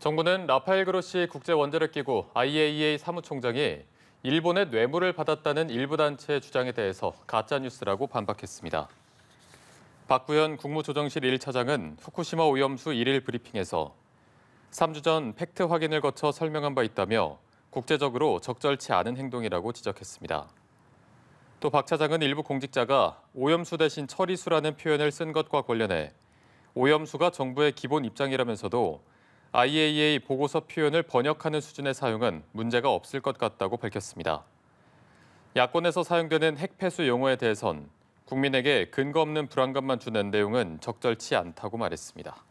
정부는 라파엘 그로시 국제 원자력 기구 IAEA 사무총장이 일본의 뇌물을 받았다는 일부 단체의 주장에 대해서 가짜 뉴스라고 반박했습니다. 박구현 국무조정실 1차장은 후쿠시마 오염수 1일 브리핑에서 3주 전 팩트 확인을 거쳐 설명한 바 있다며 국제적으로 적절치 않은 행동이라고 지적했습니다. 또 박 차장은 일부 공직자가 오염수 대신 처리수라는 표현을 쓴 것과 관련해 오염수가 정부의 기본 입장이라면서도 IAEA 보고서 표현을 번역하는 수준의 사용은 문제가 없을 것 같다고 밝혔습니다. 야권에서 사용되는 핵폐수 용어에 대해선 국민에게 근거 없는 불안감만 주는 내용은 적절치 않다고 말했습니다.